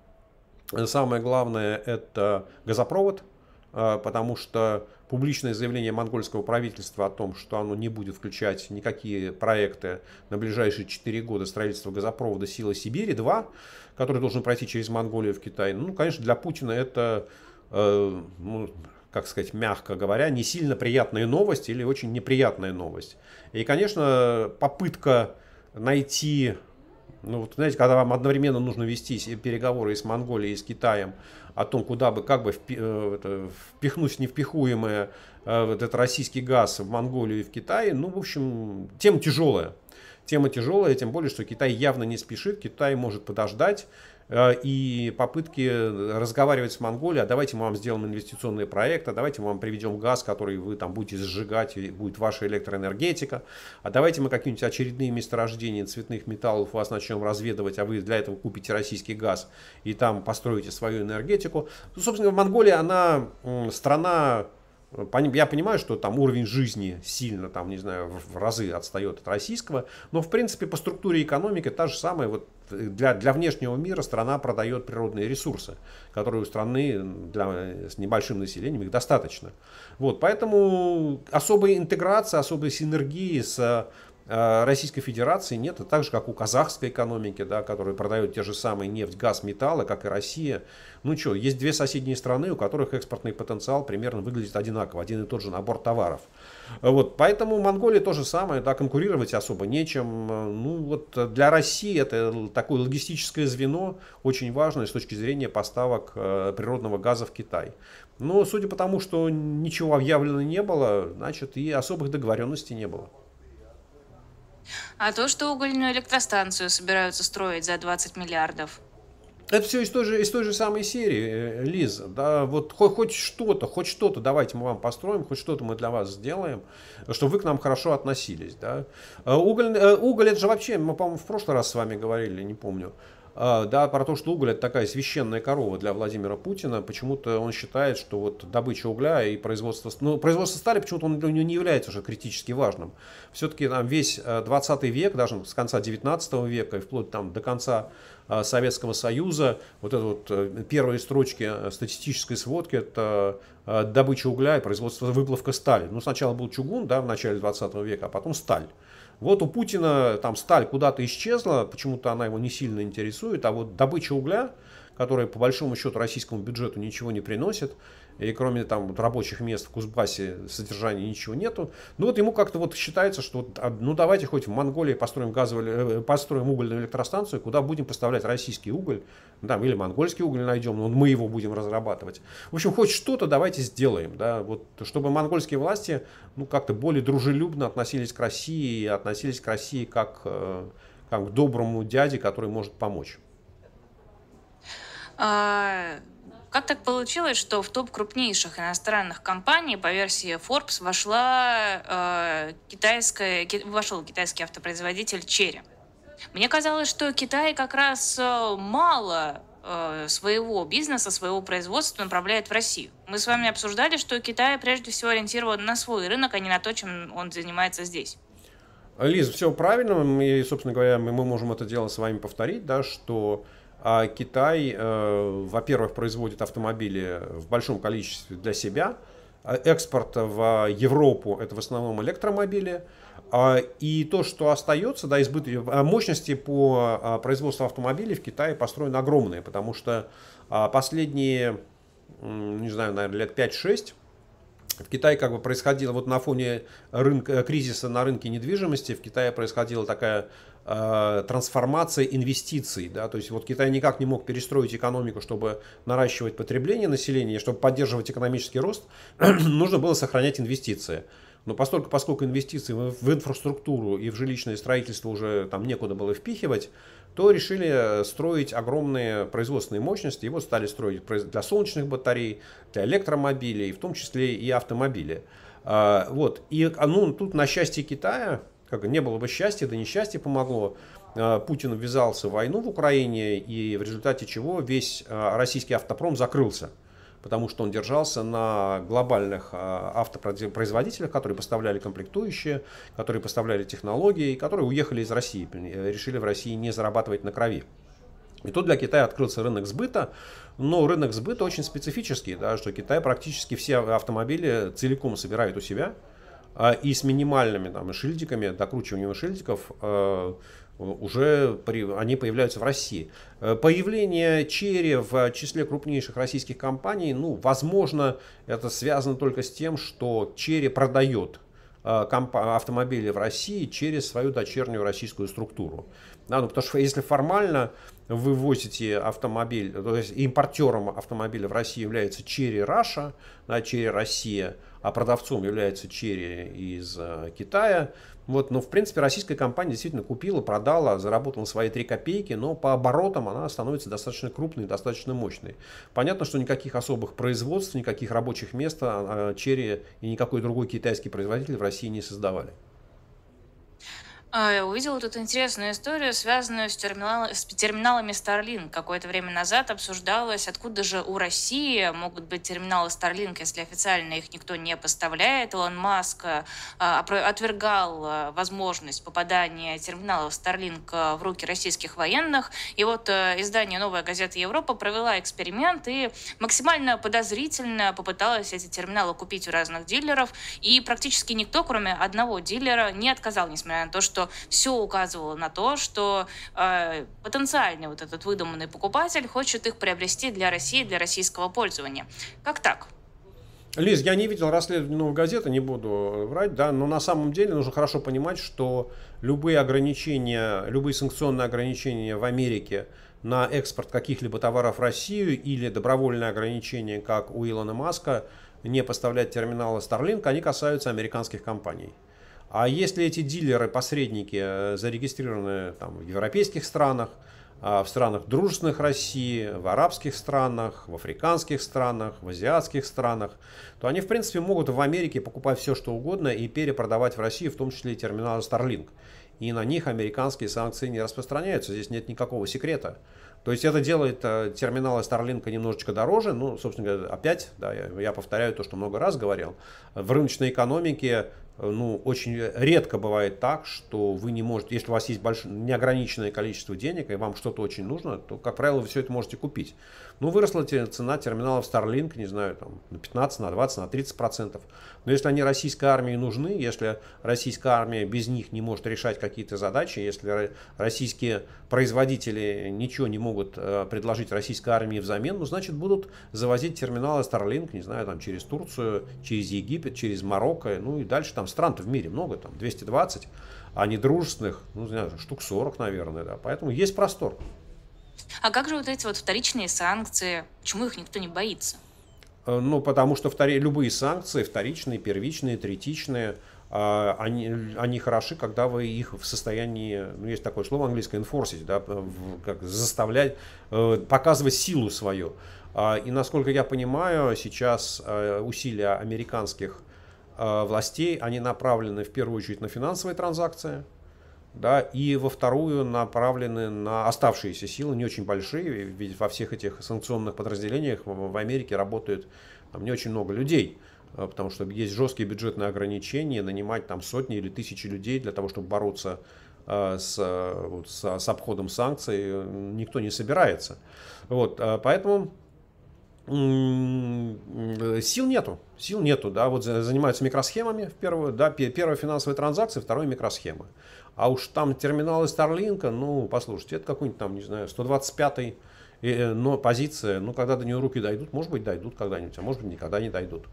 Самое главное это газопровод, потому что публичное заявление монгольского правительства о том, что оно не будет включать никакие проекты на ближайшие 4 года строительства газопровода «Сила Сибири-2», который должен пройти через Монголию в Китай, ну, конечно, для Путина это, э, ну, как сказать, мягко говоря, не сильно приятная новость или очень неприятная новость. И, конечно, попытка найти ну, вот, знаете, когда вам одновременно нужно вести переговоры и с Монголией, и с Китаем о том, куда бы, как бы э, впихнуть невпихуемое э, вот этот российский газ в Монголию и в Китай, ну, в общем, тема тяжелая. Тема тяжелая, тем более, что Китай явно не спешит, Китай может подождать, Э, и попытки разговаривать с Монголией, а давайте мы вам сделаем инвестиционный проект, а давайте мы вам приведем газ, который вы там будете сжигать, и будет ваша электроэнергетика, а давайте мы какие-нибудь очередные месторождения цветных металлов вас начнем разведывать, а вы для этого купите российский газ и там построите свою энергетику. Ну, собственно, Монголия, она страна я понимаю, что там уровень жизни сильно, там, не знаю, в разы отстает от российского, но, в принципе, по структуре экономики та же самая. Вот э, для, для внешнего мира страна продает природные ресурсы, которые у страны для, с небольшим населением их достаточно. Вот, поэтому особой интеграции, особой синергии с э, Российской Федерации нет, и так же, как у казахской экономики, да, которая продает те же самые нефть, газ, металлы, как и Россия, ну что, есть две соседние страны, у которых экспортный потенциал примерно выглядит одинаково, один и тот же набор товаров. Вот, поэтому Монголия то же самое, да, конкурировать особо нечем. Ну вот для России это такое логистическое звено, очень важное с точки зрения поставок э, природного газа в Китай. Но судя по тому, что ничего объявлено не было, значит и особых договоренностей не было. А то, что угольную электростанцию собираются строить за 20 миллиардов, это все из той же, из той же самой серии, э, Лиза. Да, вот хоть, хоть что-то, хоть что-то давайте мы вам построим, хоть что-то мы для вас сделаем, чтобы вы к нам хорошо относились. Да. Э, э, уголь, уголь это же вообще, мы, по-моему, в прошлый раз с вами говорили, не помню. А, да, про то, что уголь это такая священная корова для Владимира Путина. Почему-то он считает, что вот добыча угля и производство, ну, производство стали почему-то он для него не является уже критически важным. Все-таки там весь 20 э, век, даже с конца 19 века и вплоть там до конца э, Советского Союза, вот это вот э, первые строчки статистической сводки, это добыча угля и производство выплавка стали. Ну, сначала был чугун, да, в начале 20 века, а потом сталь. Вот у Путина там сталь куда-то исчезла, почему-то она его не сильно интересует, а вот добыча угля, которая по большому счету российскому бюджету ничего не приносит, и кроме там вот, рабочих мест в Кузбассе содержания ничего нету. Ну вот ему как-то вот считается, что а, ну давайте хоть в Монголии построим газовую, э, э, построим угольную электростанцию, куда будем поставлять российский уголь, ну, там или монгольский уголь найдем, но ну, мы его будем разрабатывать. В общем, хоть что-то давайте сделаем, да, вот чтобы монгольские власти ну как-то более дружелюбно относились к России и относились к России как э, как к доброму дяде, который может помочь. А, как так получилось, что в топ крупнейших иностранных компаний по версии Forbes вошла, э, китайская, ки, вошел китайский автопроизводитель Черри? Мне казалось, что Китай как раз э, мало э, своего бизнеса, своего производства направляет в Россию. Мы с вами обсуждали, что Китай прежде всего ориентирован на свой рынок, а не на то, чем он занимается здесь. Лиз, все правильно, и, собственно говоря, мы, мы можем это дело с вами повторить, да, что а Китай, э, во-первых, производит автомобили в большом количестве для себя. А экспорт в Европу – это в основном электромобили. А, и то, что остается, да, избытки, э, мощности по а, производству автомобилей в Китае построены огромные, потому что последние, не знаю, наверное, лет 5-6 в Китае как бы происходило, вот на фоне рынка, э, кризиса на рынке недвижимости, в Китае происходила такая э, трансформация инвестиций. Да? То есть вот Китай никак не мог перестроить экономику, чтобы наращивать потребление населения, чтобы поддерживать экономический рост, нужно было сохранять инвестиции. Но поскольку, поскольку инвестиции в инфраструктуру и в жилищное строительство уже там некуда было впихивать, то решили э, строить огромные производственные мощности. И вот стали строить для солнечных батарей, для электромобилей, в том числе и автомобили. Э, вот. И а, ну, тут на счастье Китая как не было бы счастья, да несчастье помогло. А, Путин ввязался в войну в Украине, и в результате чего весь а, российский автопром закрылся потому что он держался на глобальных а, автопроизводителях, которые поставляли комплектующие, которые поставляли технологии, которые уехали из России, э, решили в России не зарабатывать на крови. И тут для Китая открылся рынок сбыта, но рынок сбыта очень специфический, да, что Китай практически все автомобили целиком собирает у себя – а, и с минимальными там шильдиками, докручиванием шильдиков а, уже при, они появляются в России. Э, появление черри в числе крупнейших российских компаний, ну, возможно, это связано только с тем, что черри продает а, автомобили в России через свою дочернюю российскую структуру. Да, ну, потому что если формально вы возите автомобиль, то есть импортером автомобиля в России является Черри Раша, да, Черри Россия, а продавцом является черри из э, Китая. Вот, но ну, в принципе российская компания действительно купила, продала, заработала свои 3 копейки, но по оборотам она становится достаточно крупной, достаточно мощной. Понятно, что никаких особых производств, никаких рабочих мест а, а, черри и никакой другой китайский производитель в России не создавали. А, я увидела тут интересную историю, связанную с, терминал, с терминалами Starlink. Какое-то время назад обсуждалось, откуда же у России могут быть терминалы Starlink, если официально их никто не поставляет. Илон Маск а, отвергал а, возможность попадания терминалов Starlink в руки российских военных. И вот издание «Новая газета Европа» провела эксперимент и максимально подозрительно попыталась эти терминалы купить у разных дилеров. И практически никто, кроме одного дилера, не отказал, несмотря на то, что что все указывало на то, что э, потенциальный вот этот выдуманный покупатель хочет их приобрести для России, для российского пользования. Как так? Лиз, я не видел расследования в газеты, не буду врать, да, но на самом деле нужно хорошо понимать, что любые ограничения, любые санкционные ограничения в Америке на экспорт каких-либо товаров в Россию или добровольное ограничение, как у Илона Маска, не поставлять терминалы Starlink, они касаются американских компаний. А если эти дилеры, посредники э, зарегистрированы там, в европейских странах, а, в странах дружественных России, в арабских странах, в африканских странах, в азиатских странах, то они, в принципе, могут в Америке покупать все, что угодно и перепродавать в России, в том числе и терминалы Starlink. И на них американские санкции не распространяются, здесь нет никакого секрета. То есть это делает э, терминалы Starlink немножечко дороже. Ну, собственно говоря, опять, да, я, повторяю то, что много раз говорил. В рыночной экономике э, ну, очень редко бывает так, что вы не можете, если у вас есть больш... неограниченное количество денег и вам что-то очень нужно, то, как правило, вы все это можете купить. Ну, выросла цена терминалов Starlink, не знаю, там, на 15, на 20, на 30 процентов. Но если они российской армии нужны, если российская армия без них не может решать какие-то задачи, если российские производители ничего не могут могут э, предложить российской армии взамен, ну, значит, будут завозить терминалы Starlink, не знаю, там, через Турцию, через Египет, через Марокко, ну, и дальше там стран-то в мире много, там, 220, а не дружественных, ну, не знаю, штук 40, наверное, да, поэтому есть простор. А как же вот эти вот вторичные санкции? Почему их никто не боится? Э, ну, потому что втори... любые санкции, вторичные, первичные, третичные – а, они, они хороши, когда вы их в состоянии, ну, есть такое слово английское, enforcить, да, как заставлять, э, показывать силу свою. А, и насколько я понимаю, сейчас э, усилия американских э, властей, они направлены в первую очередь на финансовые транзакции, да, и во вторую направлены на оставшиеся силы, не очень большие, ведь во всех этих санкционных подразделениях в Америке работают там, не очень много людей. А, потому что есть жесткие бюджетные ограничения, нанимать там сотни или тысячи людей для того, чтобы бороться а, с, а, с, с обходом санкций, никто не собирается. Вот, поэтому э, сил нету, сил нету, да, вот занимаются микросхемами в первую, да, первая финансовая транзакция, вторая микросхема. А уж там терминалы Старлинка, ну, послушайте, это какой-нибудь там, не знаю, 125-й, э, но позиция, ну, когда до нее руки дойдут, может быть, дойдут когда-нибудь, а может быть, никогда не дойдут.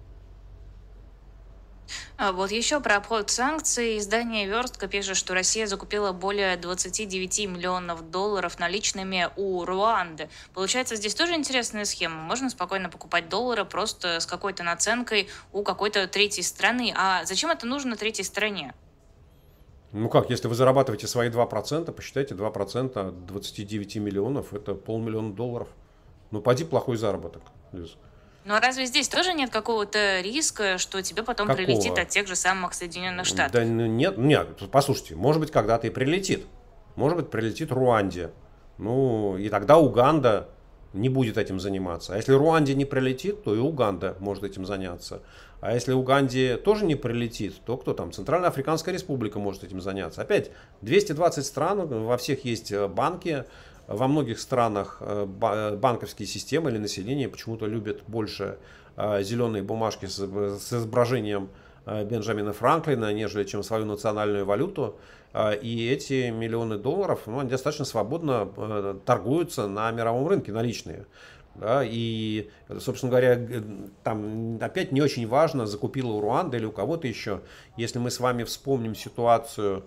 А вот еще про обход санкций. Издание «Верстка» пишет, что Россия закупила более 29 миллионов долларов наличными у Руанды. Получается, здесь тоже интересная схема. Можно спокойно покупать доллары просто с какой-то наценкой у какой-то третьей страны. А зачем это нужно третьей стране? Ну как, если вы зарабатываете свои 2%, посчитайте 2% от 29 миллионов, это полмиллиона долларов. Ну, поди плохой заработок, Лиза. Ну а разве здесь тоже нет какого-то риска, что тебе потом Какого? прилетит от тех же самых Соединенных Штатов? Да нет, нет, послушайте, может быть, когда-то и прилетит. Может быть, прилетит Руанде. Ну, и тогда Уганда не будет этим заниматься. А если Руанде не прилетит, то и Уганда может этим заняться. А если Уганде тоже не прилетит, то кто там? Центральная Африканская Республика может этим заняться. Опять, 220 стран, во всех есть э, банки, во многих странах э, э, банковские системы или население почему-то любят больше э, зеленые бумажки с изображением Бенджамина Франклина, нежели чем свою национальную валюту. И эти миллионы долларов ну, они достаточно свободно торгуются на мировом рынке наличные. Да, и, собственно говоря, там опять не очень важно, закупила у Руанды или у кого-то еще. Если мы с вами вспомним ситуацию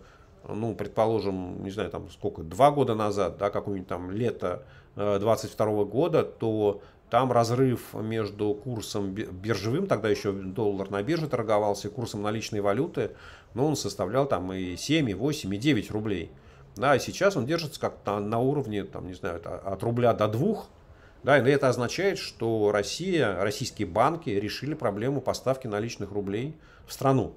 ну, предположим, не знаю, там сколько, два года назад, да, какое-нибудь там лето 22 э, -го года, то там разрыв между курсом биржевым, тогда еще доллар на бирже торговался, и курсом наличной валюты, ну, он составлял там и 7, и 8, и 9 рублей. Да, и сейчас он держится как-то на уровне, там, не знаю, от рубля до двух, да, и это означает, что Россия, российские банки решили проблему поставки наличных рублей в страну.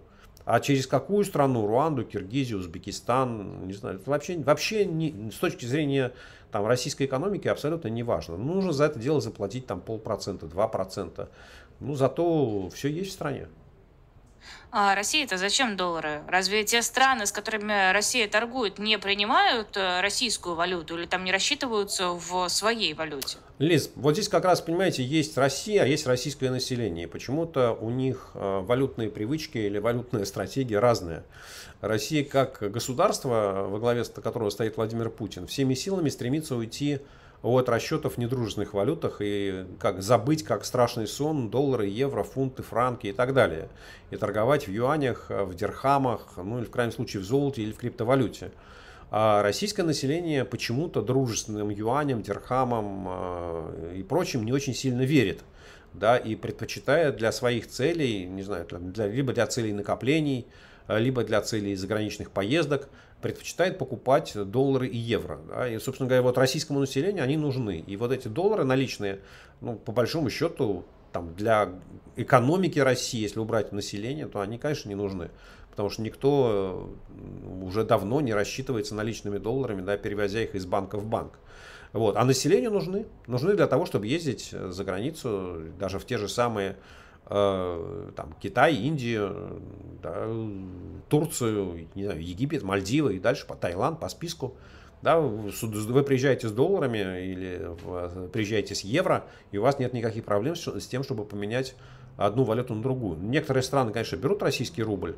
А через какую страну? Руанду, Киргизию, Узбекистан, не знаю. Это вообще, вообще не, с точки зрения там, российской экономики абсолютно не важно. Нужно за это дело заплатить там полпроцента, два процента. Ну, зато все есть в стране. А России-то зачем доллары? Разве те страны, с которыми Россия торгует, не принимают э, российскую валюту или там не рассчитываются в своей валюте? Лиз, вот здесь как раз, понимаете, есть Россия, а есть российское население. Почему-то у них э, валютные привычки или валютная стратегия разные. Россия как государство, во главе которого стоит Владимир Путин, всеми силами стремится уйти от расчетов в недружественных валютах и как забыть, как страшный сон, доллары, евро, фунты, франки и так далее. И торговать в юанях, э, в дирхамах, ну или в крайнем случае в золоте или в криптовалюте. А российское население почему-то дружественным юаням, дирхамам а, и прочим не очень сильно верит. Да, и предпочитает для своих целей, не знаю, для, либо для целей накоплений, а, либо для целей заграничных поездок, предпочитает покупать доллары и евро. Да? И, собственно говоря, вот российскому населению они нужны. И вот эти доллары наличные, ну, по большому счету, там, для экономики России, если убрать население, то они, конечно, не нужны потому что никто э, уже давно не рассчитывается наличными долларами, да, перевозя их из банка в банк. Вот. А населению нужны. Нужны для того, чтобы ездить э, за границу, даже в те же самые э, там, Китай, Индию, да, Турцию, не знаю, Египет, Мальдивы и дальше по Таиланд, по списку. Да, вы приезжаете с долларами или приезжаете с евро, и у вас нет никаких проблем с тем, чтобы поменять одну валюту на другую. Некоторые страны, конечно, берут российский рубль,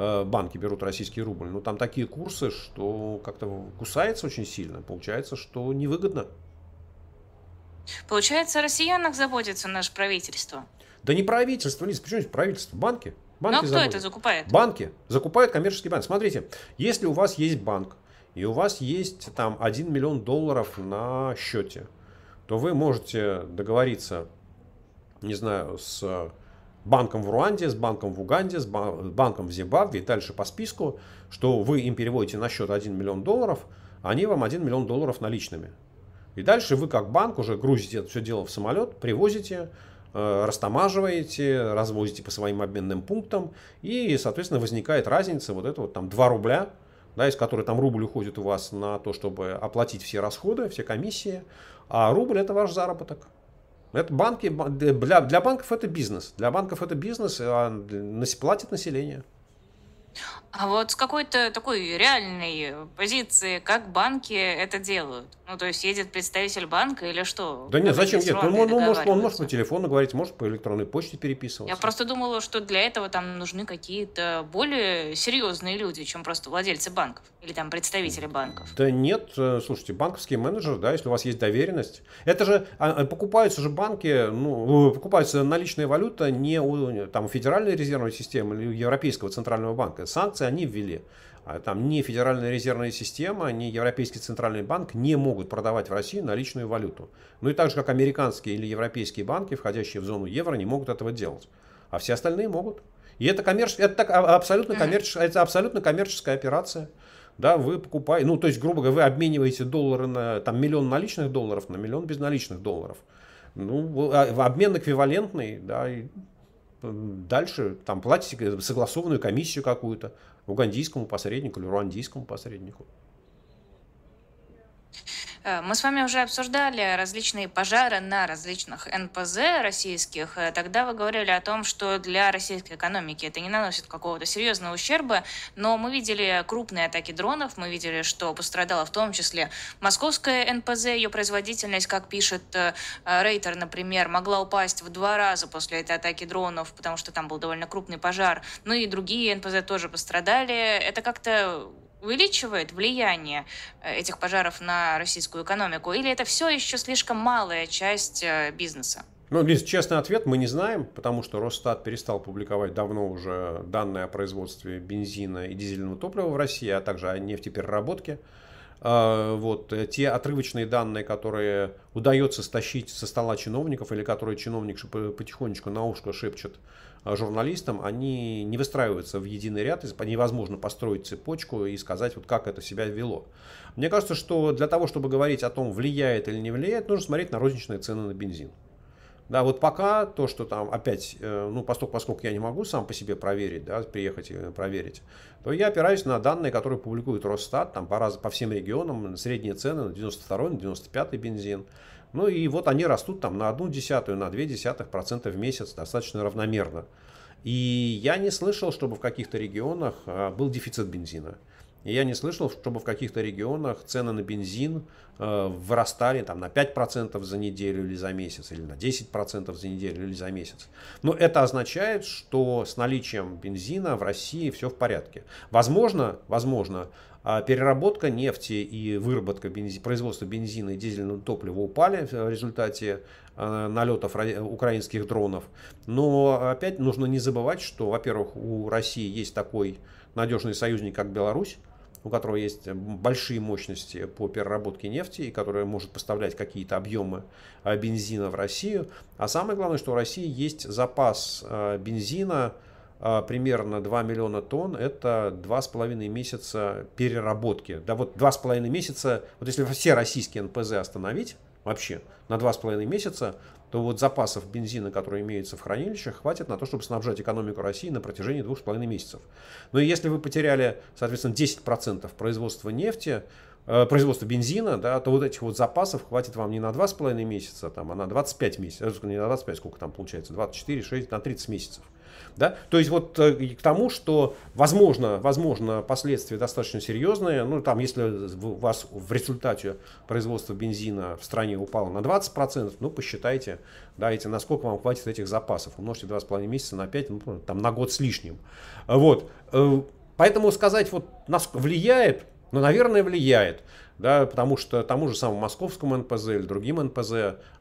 Э, банки берут российский рубль, но там такие курсы, что как-то кусается очень сильно. Получается, что невыгодно. Получается, россиянок заботится наше правительство. Да не правительство, Лиз, почему здесь правительство? Банки. банки Но ну, а кто заботят. это закупает? Банки. Закупают коммерческие банки. Смотрите, если у вас есть банк, и у вас есть там 1 миллион долларов на счете, то вы можете договориться, не знаю, с банком в Руанде, с банком в Уганде, с банком в Зимбабве и дальше по списку, что вы им переводите на счет 1 миллион долларов, они вам 1 миллион долларов наличными. И дальше вы как банк уже грузите это все дело в самолет, привозите, э, растамаживаете, развозите по своим обменным пунктам, и, соответственно, возникает разница, вот это вот там 2 рубля, да, из которой там рубль уходит у вас на то, чтобы оплатить все расходы, все комиссии, а рубль это ваш заработок. Это банки, для, для банков это бизнес. Для банков это бизнес, а платит население. А вот с какой-то такой реальной позиции, как банки это делают? Ну, то есть едет представитель банка или что? Да нет, зачем нет? Ну он, ну, может, он может по телефону говорить, может по электронной почте переписываться. Я просто думала, что для этого там нужны какие-то более серьезные люди, чем просто владельцы банков или там представители банков. Да нет, э, слушайте, банковский менеджер, да, если у вас есть доверенность. Это же, а, а, покупаются же банки, ну, покупается наличная валюта не у там, Федеральной резервной системы или Европейского центрального банка банка. Санкции они ввели. А там ни Федеральная резервная система, ни Европейский центральный банк не могут продавать в России наличную валюту. Ну и так же, как американские или европейские банки, входящие в зону евро, не могут этого делать. А все остальные могут. И это, коммерч... это, так, а, абсолютно, коммерч... это абсолютно коммерческая операция. Да, вы покупаете, ну, то есть, грубо говоря, вы обмениваете доллары на там, миллион наличных долларов на миллион безналичных долларов. Ну, а, обмен эквивалентный, да, и дальше там платите согласованную комиссию какую-то угандийскому посреднику или руандийскому посреднику. Э, мы с вами уже обсуждали различные пожары на различных НПЗ российских. Э, тогда вы говорили о том, что для российской экономики это не наносит какого-то серьезного ущерба, но мы видели крупные атаки дронов, мы видели, что пострадала в том числе московская НПЗ, ее производительность, как пишет э, Рейтер, например, могла упасть в два раза после этой атаки дронов, потому что там был довольно крупный пожар. Ну и другие НПЗ тоже пострадали. Это как-то увеличивает влияние э, этих пожаров на российскую экономику, или это все еще слишком малая часть э, бизнеса? Ну, Лиз, честный ответ мы не знаем, потому что Росстат перестал публиковать давно уже данные о производстве бензина и дизельного топлива в России, а также о нефтепереработке. А, вот э, те отрывочные данные, которые удается стащить со стола чиновников или которые чиновник потихонечку на ушко шепчет а, журналистам, они не выстраиваются в единый ряд, невозможно построить цепочку и сказать, вот как это себя вело. Мне кажется, что для того, чтобы говорить о том, влияет или не влияет, нужно смотреть на розничные цены на бензин. Да, вот пока то, что там опять, э, ну, поскольку, поскольку я не могу сам по себе проверить, да, приехать и проверить, то я опираюсь на данные, которые публикует Росстат, там по, раз, по всем регионам, средние цены на 92 на 95 бензин. Ну и вот они растут там на одну десятую, на две десятых процента в месяц достаточно равномерно. И я не слышал, чтобы в каких-то регионах а, был дефицит бензина. И я не слышал, чтобы в каких-то регионах цены на бензин э, вырастали там, на 5% за неделю или за месяц, или на 10% за неделю или за месяц. Но это означает, что с наличием бензина в России все в порядке. Возможно, возможно, а переработка нефти и выработка бензина, производство бензина и дизельного топлива упали в результате э, налетов украинских дронов. Но опять нужно не забывать, что, во-первых, у России есть такой надежный союзник, как Беларусь, у которого есть большие мощности по переработке нефти, и которая может поставлять какие-то объемы э, бензина в Россию. А самое главное, что у России есть запас э, бензина, а, примерно 2 миллиона тонн, это 2,5 месяца переработки. Да вот 2,5 месяца, вот если все российские НПЗ остановить вообще на 2,5 месяца, то вот запасов бензина, которые имеются в хранилищах, хватит на то, чтобы снабжать экономику России на протяжении 2,5 месяцев. Но если вы потеряли, соответственно, 10% производства нефти, э, производства бензина, да, то вот этих вот запасов хватит вам не на 2,5 месяца, там, а на 25 месяцев, э, не на 25, сколько там получается, 24, 6, на 30 месяцев. Да? То есть вот э, к тому, что возможно, возможно последствия достаточно серьезные. Ну, там, если у вас в результате производства бензина в стране упало на 20%, ну, посчитайте, да, эти, насколько вам хватит этих запасов. Умножьте 2,5 месяца на 5, ну, там, на год с лишним. Вот. Э, поэтому сказать, вот, влияет, ну, наверное, влияет, да, потому что тому же самому московскому НПЗ или другим НПЗ,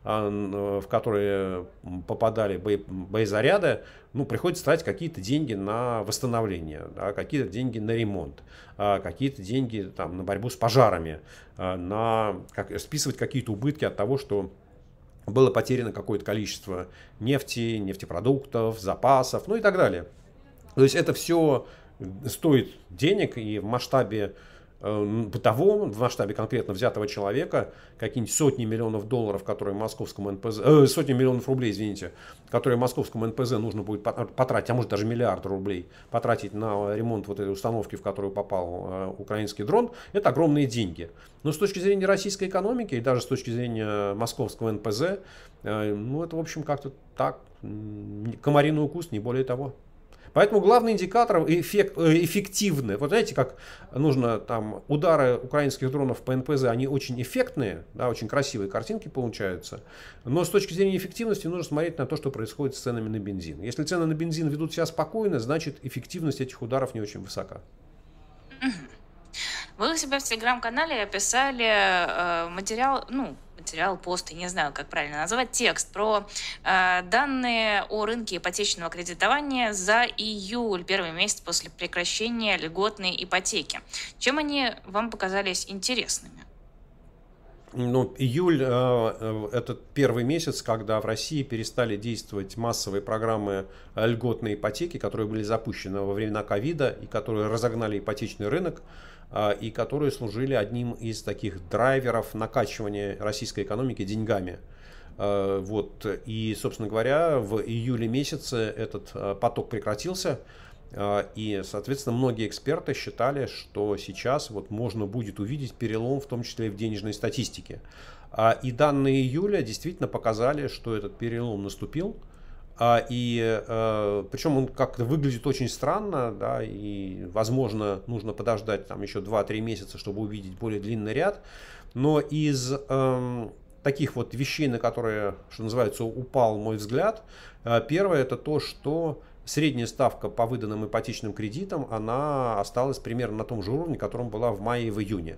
а, э, в которые попадали боезаряды, ну, приходится тратить какие-то деньги на восстановление, да, какие-то деньги на ремонт, а какие-то деньги там, на борьбу с пожарами, а, на как, списывать какие-то убытки от того, что было потеряно какое-то количество нефти, нефтепродуктов, запасов, ну и так далее. То есть это все стоит денег и в масштабе бытовом в масштабе конкретно взятого человека, какие-нибудь сотни миллионов долларов, которые московскому НПЗ, э, сотни миллионов рублей, извините, которые московскому НПЗ нужно будет потратить, а может даже миллиард рублей, потратить на ремонт вот этой установки, в которую попал э, украинский дрон, это огромные деньги. Но с точки зрения российской экономики и даже с точки зрения московского НПЗ, э, ну это, в общем, как-то так, комариный укус, не более того. Поэтому главный индикатор эффект, э, эффективный. Вот знаете, как нужно там удары украинских дронов по НПЗ, они очень эффектные, да, очень красивые картинки получаются. Но с точки зрения эффективности нужно смотреть на то, что происходит с ценами на бензин. Если цены на бензин ведут себя спокойно, значит эффективность этих ударов не очень высока. Mm-hmm. Вы у себя в телеграм-канале описали э, материал, ну, материал, пост, я не знаю, как правильно назвать, текст про э, данные о рынке ипотечного кредитования за июль, первый месяц после прекращения льготной ипотеки. Чем они вам показались интересными? Ну, июль э, э – это первый месяц, когда в России перестали действовать массовые программы льготной ипотеки, которые были запущены во времена ковида и которые разогнали ипотечный рынок. А, и которые служили одним из таких драйверов накачивания российской экономики деньгами. А, вот. И, собственно говоря, в июле месяце этот а, поток прекратился. И, соответственно, многие эксперты считали, что сейчас вот можно будет увидеть перелом, в том числе и в денежной статистике. И данные июля действительно показали, что этот перелом наступил – а, и э, причем он как-то выглядит очень странно, да, и, возможно, нужно подождать там еще 2-3 месяца, чтобы увидеть более длинный ряд. Но из э, таких вот вещей, на которые, что называется, упал мой взгляд, э, первое это то, что средняя ставка по выданным ипотечным кредитам, она осталась примерно на том же уровне, которым была в мае и в июне.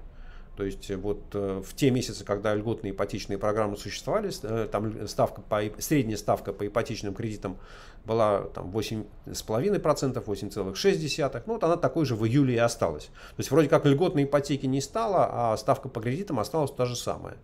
То есть э, вот э, в те месяцы, когда льготные ипотечные программы существовали, э, там ставка по, средняя ставка по ипотечным кредитам была там 8,5%, 8,6%. Ну вот она такой же в июле и осталась. То есть вроде как льготной ипотеки не стало, а ставка по кредитам осталась та же самая.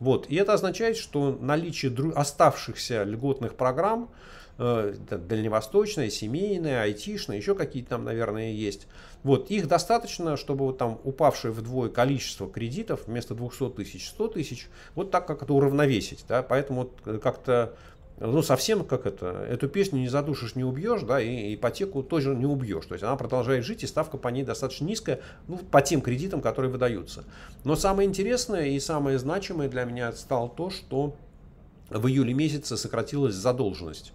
Вот. И это означает, что наличие оставшихся льготных программ – Э, дальневосточная, семейная, айтишная, еще какие-то там, наверное, есть. Вот, их достаточно, чтобы вот там упавшее вдвое количество кредитов вместо 200 тысяч 100 тысяч, вот так как то уравновесить, да, поэтому вот э, как-то ну, совсем как это, эту песню не задушишь, не убьешь, да, и ипотеку тоже не убьешь. То есть она продолжает жить, и ставка по ней достаточно низкая, ну, по тем кредитам, которые выдаются. Но самое интересное и самое значимое для меня стало то, что в июле месяце сократилась задолженность.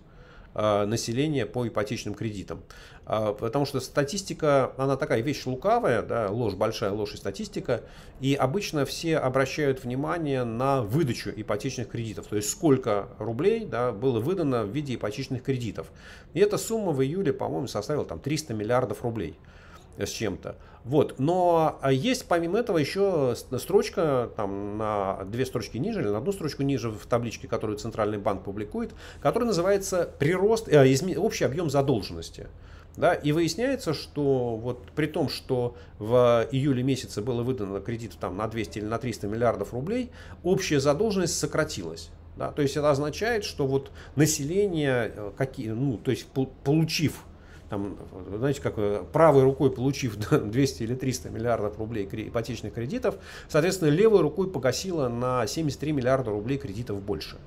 А, населения по ипотечным кредитам. А, потому что статистика, она такая вещь лукавая, да, ложь большая, ложь и статистика. И обычно все обращают внимание на выдачу ипотечных кредитов. То есть сколько рублей да, было выдано в виде ипотечных кредитов. И эта сумма в июле, по-моему, составила там 300 миллиардов рублей с чем-то. Вот. Но а, есть помимо этого еще строчка, там на две строчки ниже или на одну строчку ниже в табличке, которую Центральный банк публикует, которая называется «Прирост, э, изме, общий объем задолженности». Да, и выясняется, что вот при том, что в июле месяце было выдано кредитов там, на 200 или на 300 миллиардов рублей, общая задолженность сократилась. Да, то есть это означает, что вот население, э, какие, ну, то есть получив там, знаете, как э, правой рукой получив 200 или 300 миллиардов рублей ипотечных кредитов, соответственно, левой рукой погасила на 73 миллиарда рублей кредитов больше.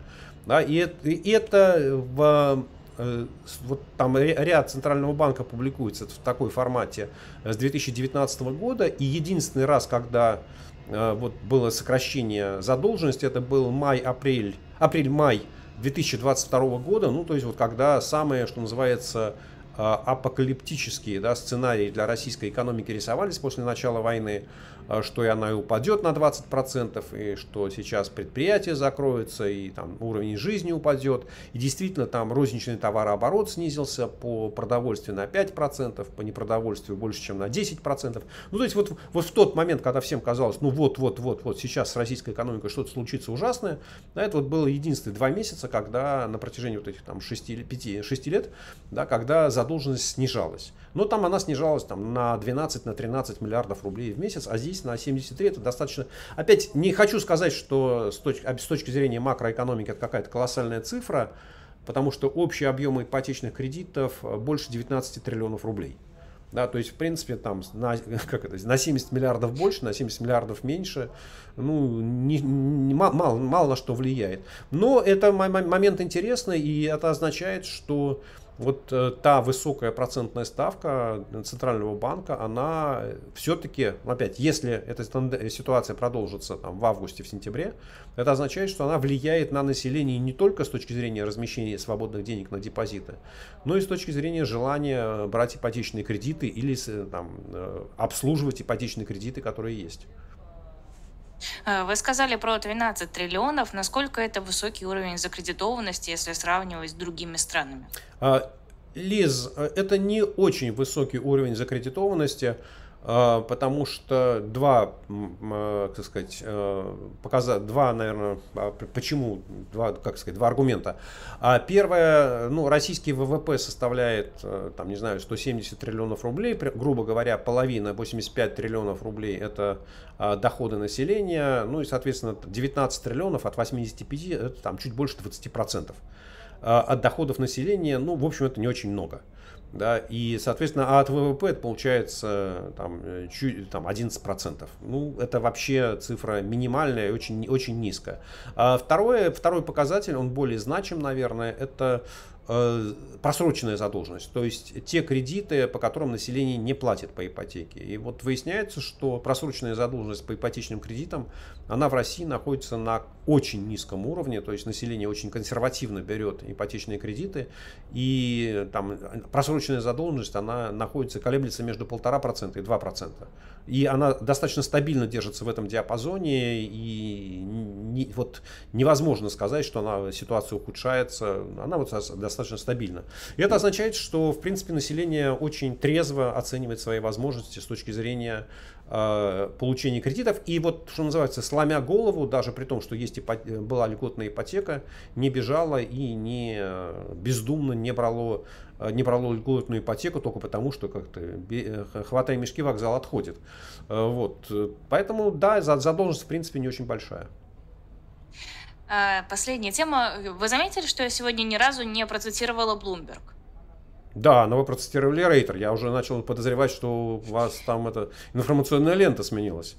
Да, и, это, и это в э, вот там ряд Центрального банка публикуется в такой формате э, с 2019 года, и единственный раз, когда вот было сокращение задолженности, это был май-апрель, апрель-май 2022 года, ну то есть вот когда самое, что называется, Э, апокалиптические да, сценарии для российской экономики рисовались после начала войны, Э, что и она и упадет на 20%, и что сейчас предприятие закроется, и там уровень жизни упадет. И действительно, там розничный товарооборот снизился по продовольствию на 5%, по непродовольствию больше, чем на 10%. Ну, то есть вот, вот в тот момент, когда всем казалось, ну вот-вот-вот-вот, сейчас с российской экономикой что-то случится ужасное, да, это вот было единственное два месяца, когда на протяжении вот этих там 6 или 5, 6 лет, да, когда задолженность снижалась. Но там она снижалась там, на 12-13 на 13 миллиардов рублей в месяц, а здесь 10 на 73. Это достаточно... Опять не хочу сказать, что с точки, а с точки зрения макроэкономики это какая-то колоссальная цифра, потому что общие объемы ипотечных кредитов э, больше 19 триллионов рублей. Да, то есть, в принципе, там на, как это, на 70 миллиардов больше, на 70 миллиардов меньше, ну, не, не, мало, мало на что влияет. Но это момент интересный, и это означает, что вот э, та высокая процентная ставка Центрального банка, она все-таки, ну, опять, если эта ситуация продолжится там, в августе, в сентябре, это означает, что она влияет на население не только с точки зрения размещения свободных денег на депозиты, но и с точки зрения желания брать ипотечные кредиты или там, э, обслуживать ипотечные кредиты, которые есть. Э, вы сказали про 13 триллионов. Насколько это высокий уровень закредитованности, если сравнивать с другими странами? А, Лиз, э, это не очень высокий уровень закредитованности. А, потому что два, э, как сказать, э, показа, два, наверное, а, почему, два, как сказать, два аргумента. А первое, ну, российский ВВП составляет, э, там, не знаю, 170 триллионов рублей, грубо говоря, половина, 85 триллионов рублей – это доходы населения, ну и, соответственно, 19 триллионов от 85 – это там чуть больше 20% от доходов населения, ну, в общем, это не очень много – да, и, соответственно, а от ВВП это получается э, там, э, чуть, там 11%. Ну, это вообще цифра минимальная, очень, очень низкая. А второе, второй показатель, он более значим, наверное, это э, просроченная задолженность, то есть те кредиты, по которым население не платит по ипотеке. И вот выясняется, что просроченная задолженность по ипотечным кредитам, она в России находится на очень низком уровне, то есть население очень консервативно берет ипотечные кредиты, и там просроченная задолженность, она находится, колеблется между 1,5% и 2%. И она достаточно стабильно держится в этом диапазоне, и не, вот невозможно сказать, что она, ситуация ухудшается, она вот достаточно стабильна. И это означает, что, в принципе, население очень трезво оценивает свои возможности с точки зрения Э, получения кредитов. И вот, что называется, сломя голову, даже при том, что есть ипотека, э, была льготная ипотека, не бежала и не э, бездумно не брало, не брало льготную ипотеку только потому, что как-то хватая мешки, вокзал отходит. Вот. Поэтому, да, задолженность, в принципе, не очень большая. Последняя тема. Вы заметили, что я сегодня ни разу не процитировала Блумберг? Да, но вы процитировали рейтер. Я уже начал подозревать, что у вас там эта информационная лента сменилась.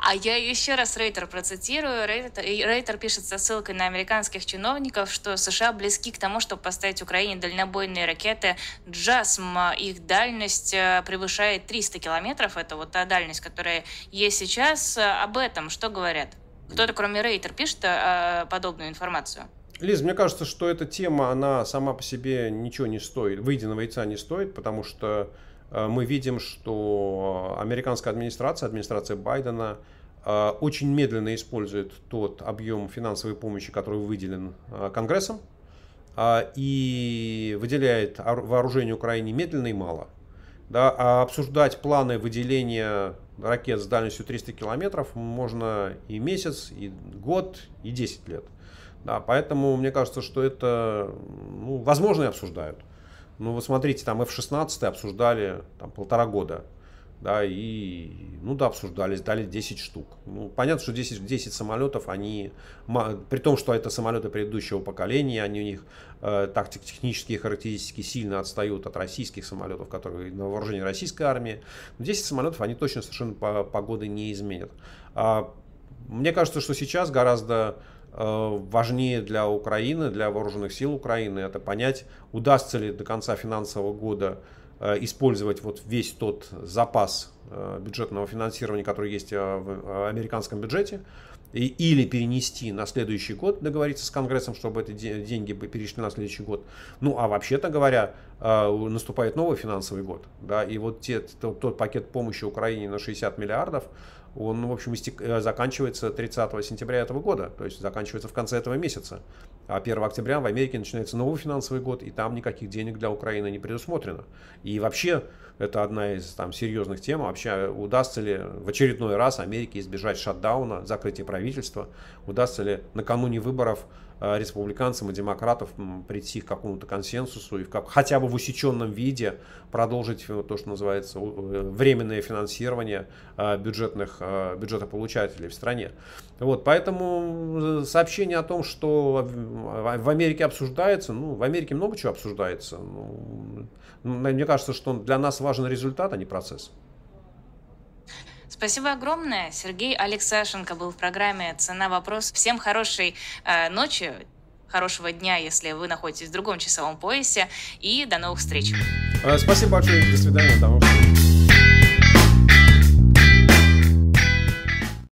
А я еще раз Рейтер процитирую. Рейтер, Рейтер пишет со ссылкой на американских чиновников, что США близки к тому, чтобы поставить Украине дальнобойные ракеты «Джасм». Их дальность э, превышает 300 километров. Это вот та дальность, которая есть сейчас. Э, об этом что говорят? Кто-то, кроме Рейтер, пишет э, подобную информацию? Лиз, мне кажется, что эта тема, она сама по себе ничего не стоит, выеденного яйца не стоит, потому что э, мы видим, что американская администрация, администрация Байдена э, очень медленно использует тот объем финансовой помощи, который выделен э, Конгрессом, и выделяет вооружение Украине медленно и мало. Да, а обсуждать планы выделения ракет с дальностью 300 километров можно и месяц, и год, и 10 лет – да, поэтому мне кажется, что это, ну, возможно, и обсуждают. Ну, Вы смотрите, там F-16 обсуждали там, полтора года. Да, и, ну да, обсуждались, дали 10 штук. Ну, понятно, что 10, 10 самолетов, они, при том, что это самолеты предыдущего поколения, они у них э, тактико-технические характеристики сильно отстают от российских самолетов, которые на вооружении российской армии. 10 самолетов, они точно совершенно погоды не изменят. А, мне кажется, что сейчас гораздо Э, важнее для Украины, для вооруженных сил Украины, это понять, удастся ли до конца финансового года э, использовать вот весь тот запас э, бюджетного финансирования, который есть в американском бюджете, и, или перенести на следующий год, договориться с Конгрессом, чтобы эти деньги перешли на следующий год. Ну, а вообще-то говоря, наступает новый финансовый год, да, и вот те, тот, тот пакет помощи Украине на 60 миллиардов – он, в общем, истек... Э, заканчивается 30 сентября этого года, то есть заканчивается в конце этого месяца. А 1 октября в Америке начинается новый финансовый год, и там никаких денег для Украины не предусмотрено. И вообще, это одна из там серьезных тем, вообще удастся ли в очередной раз Америке избежать шатдауна, закрытия правительства, удастся ли накануне выборов а, республиканцам и демократов прийти к какому-то консенсусу и в как, хотя бы в усеченном виде продолжить э, то, что называется э, временное финансирование а, бюджетных, а, бюджетополучателей в стране. Вот, поэтому э, сообщение о том, что в Америке обсуждается, ну, в Америке много чего обсуждается. Ну, ну, мне кажется, что для нас важен результат, а не процесс. Спасибо огромное. Сергей Алексашенко был в программе «Цена вопрос». Всем хорошей э, ночи, хорошего дня, если вы находитесь в другом часовом поясе. И до новых встреч. Э, спасибо большое. До свидания. До новых встреч.